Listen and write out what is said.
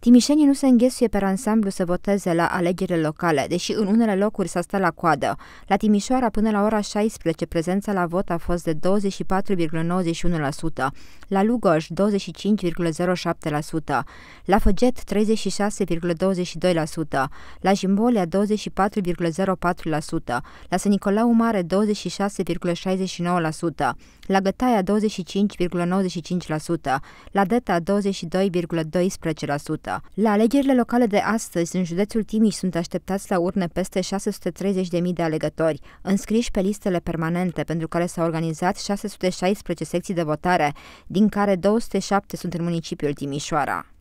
Timișenii nu se înghesuie pe ansamblu să voteze la alegerile locale, deși în unele locuri s-a stat la coadă. La Timișoara, până la ora 16, prezența la vot a fost de 24,91%, la Lugoj 25,07%, la Făget 36,22%, la Jimbolia 24,04%, la Sănicolau Mare 26,69%, la Gătaia 25,95%, la Deta 22,12%. La alegerile locale de astăzi, în județul Timiș sunt așteptați la urne peste 630.000 de alegători, înscriși pe listele permanente, pentru care s-au organizat 616 secții de votare, din care 207 sunt în municipiul Timișoara.